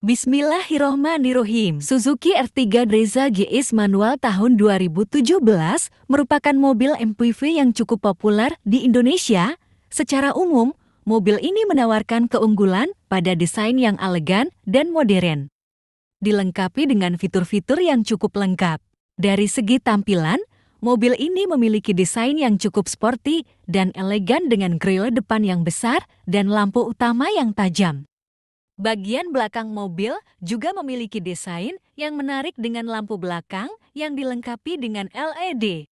Bismillahirrohmanirrohim. Suzuki R3 Dreza GS manual tahun 2017 merupakan mobil MPV yang cukup populer di Indonesia. Secara umum, mobil ini menawarkan keunggulan pada desain yang elegan dan modern. Dilengkapi dengan fitur-fitur yang cukup lengkap. Dari segi tampilan, mobil ini memiliki desain yang cukup sporty dan elegan dengan grill depan yang besar dan lampu utama yang tajam. Bagian belakang mobil juga memiliki desain yang menarik dengan lampu belakang yang dilengkapi dengan LED.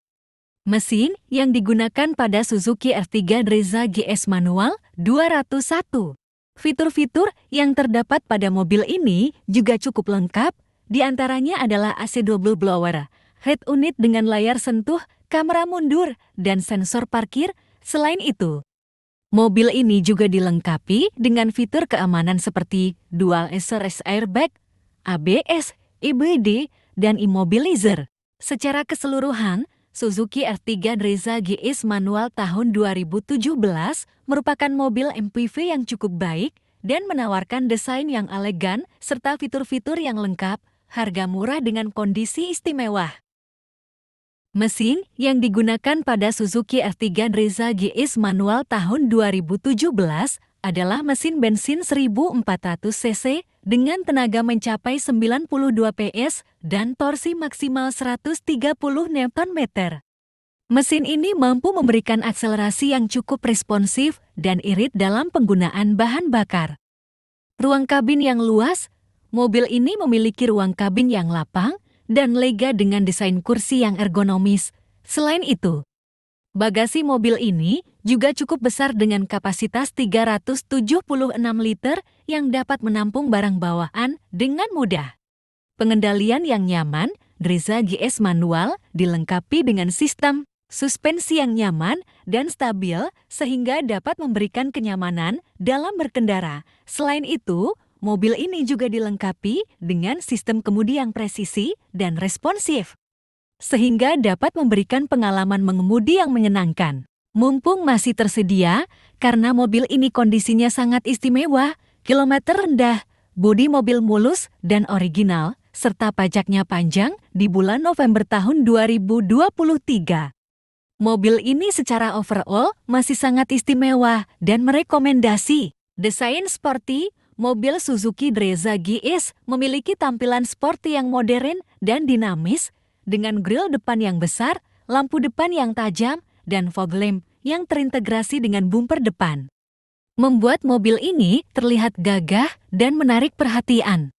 Mesin yang digunakan pada Suzuki R3 Dreza GS manual 201. Fitur-fitur yang terdapat pada mobil ini juga cukup lengkap, di antaranya adalah AC double blower, head unit dengan layar sentuh, kamera mundur, dan sensor parkir. Selain itu, Mobil ini juga dilengkapi dengan fitur keamanan seperti dual SRS airbag, ABS, EBD, dan immobilizer. Secara keseluruhan, Suzuki R3 Brezza GS manual tahun 2017 merupakan mobil MPV yang cukup baik dan menawarkan desain yang elegan serta fitur-fitur yang lengkap, harga murah dengan kondisi istimewa. Mesin yang digunakan pada Suzuki F3 Reza GS manual tahun 2017 adalah mesin bensin 1400 cc dengan tenaga mencapai 92 PS dan torsi maksimal 130 Nm. Mesin ini mampu memberikan akselerasi yang cukup responsif dan irit dalam penggunaan bahan bakar. Ruang kabin yang luas, mobil ini memiliki ruang kabin yang lapang dan lega dengan desain kursi yang ergonomis. Selain itu, bagasi mobil ini juga cukup besar dengan kapasitas 376 liter yang dapat menampung barang bawaan dengan mudah. Pengendalian yang nyaman, Driza GS manual dilengkapi dengan sistem suspensi yang nyaman dan stabil sehingga dapat memberikan kenyamanan dalam berkendara. Selain itu, mobil ini juga dilengkapi dengan sistem kemudi yang presisi dan responsif, sehingga dapat memberikan pengalaman mengemudi yang menyenangkan. Mumpung masih tersedia, karena mobil ini kondisinya sangat istimewa, kilometer rendah, bodi mobil mulus dan original, serta pajaknya panjang di bulan November tahun 2023. Mobil ini secara overall masih sangat istimewa dan merekomendasi. Desain sporty, mobil Suzuki Dreza GS memiliki tampilan sporty yang modern dan dinamis, dengan grill depan yang besar, lampu depan yang tajam, dan fog lamp yang terintegrasi dengan bumper depan. Membuat mobil ini terlihat gagah dan menarik perhatian.